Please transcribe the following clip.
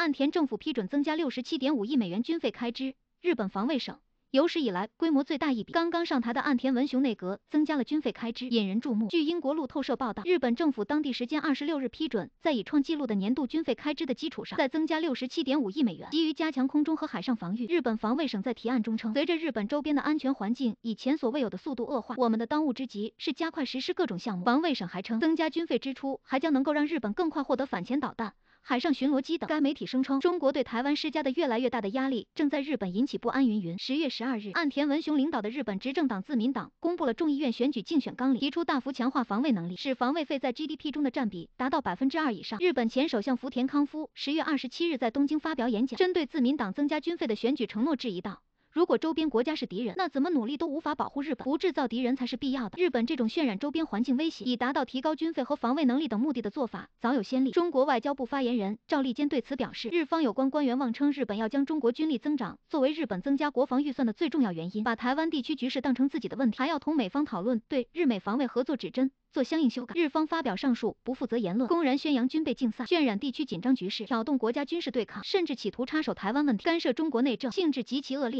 岸田政府批准增加六十七点五亿美元军费开支，日本防卫省有史以来规模最大一笔。刚刚上台的岸田文雄内阁增加了军费开支，引人注目。据英国路透社报道，日本政府当地时间二十六日批准，在已创纪录的年度军费开支的基础上，再增加六十七点五亿美元，基于加强空中和海上防御。日本防卫省在提案中称，随着日本周边的安全环境以前所未有的速度恶化，我们的当务之急是加快实施各种项目。防卫省还称，增加军费支出还将能够让日本更快获得反潜导弹。海上巡逻机等。该媒体声称，中国对台湾施加的越来越大的压力，正在日本引起不安。云云。十月十二日，岸田文雄领导的日本执政党自民党公布了众议院选举竞选纲领，提出大幅强化防卫能力，使防卫费在 GDP 中的占比达到百分之二以上。日本前首相福田康夫十月二十七日在东京发表演讲，针对自民党增加军费的选举承诺，质疑道。如果周边国家是敌人，那怎么努力都无法保护日本。不制造敌人才是必要的。日本这种渲染周边环境威胁，以达到提高军费和防卫能力等目的的做法，早有先例。中国外交部发言人赵立坚对此表示，日方有关官员妄称日本要将中国军力增长作为日本增加国防预算的最重要原因，把台湾地区局势当成自己的问题，还要同美方讨论对日美防卫合作指针做相应修改。日方发表上述不负责言论，公然宣扬军备竞赛，渲染地区紧张局势，挑动国家军事对抗，甚至企图插手台湾问题，干涉中国内政，性质极其恶劣。